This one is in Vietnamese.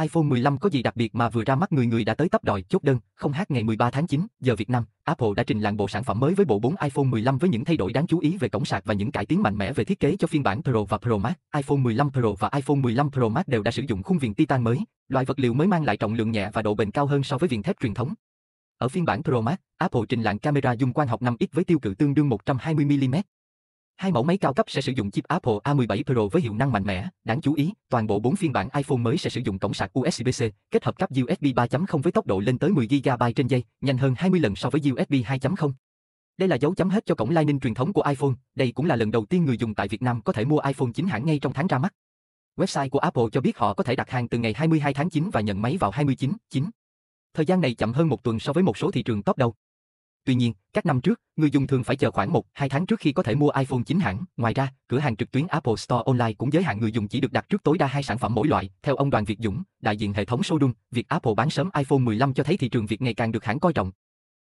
iPhone 15 có gì đặc biệt mà vừa ra mắt người người đã tới tấp đòi chốt đơn, không hát ngày 13 tháng 9, giờ Việt Nam, Apple đã trình làng bộ sản phẩm mới với bộ 4 iPhone 15 với những thay đổi đáng chú ý về cổng sạc và những cải tiến mạnh mẽ về thiết kế cho phiên bản Pro và Pro Max. iPhone 15 Pro và iPhone 15 Pro Max đều đã sử dụng khung viền titan mới, loại vật liệu mới mang lại trọng lượng nhẹ và độ bền cao hơn so với viền thép truyền thống. Ở phiên bản Pro Max, Apple trình làng camera dung quang học 5x với tiêu cự tương đương 120mm, Hai mẫu máy cao cấp sẽ sử dụng chip Apple A17 Pro với hiệu năng mạnh mẽ. Đáng chú ý, toàn bộ 4 phiên bản iPhone mới sẽ sử dụng cổng sạc USB-C, kết hợp cáp USB 3.0 với tốc độ lên tới 10 GB trên giây, nhanh hơn 20 lần so với USB 2.0. Đây là dấu chấm hết cho cổng Lightning truyền thống của iPhone, đây cũng là lần đầu tiên người dùng tại Việt Nam có thể mua iPhone chính hãng ngay trong tháng ra mắt. Website của Apple cho biết họ có thể đặt hàng từ ngày 22 tháng 9 và nhận máy vào 29/9. Thời gian này chậm hơn một tuần so với một số thị trường top đầu. Tuy nhiên, các năm trước, người dùng thường phải chờ khoảng 1-2 tháng trước khi có thể mua iPhone chính hãng. Ngoài ra, cửa hàng trực tuyến Apple Store Online cũng giới hạn người dùng chỉ được đặt trước tối đa hai sản phẩm mỗi loại. Theo ông Đoàn Việt Dũng, đại diện hệ thống showroom, việc Apple bán sớm iPhone 15 cho thấy thị trường Việt ngày càng được hãng coi trọng.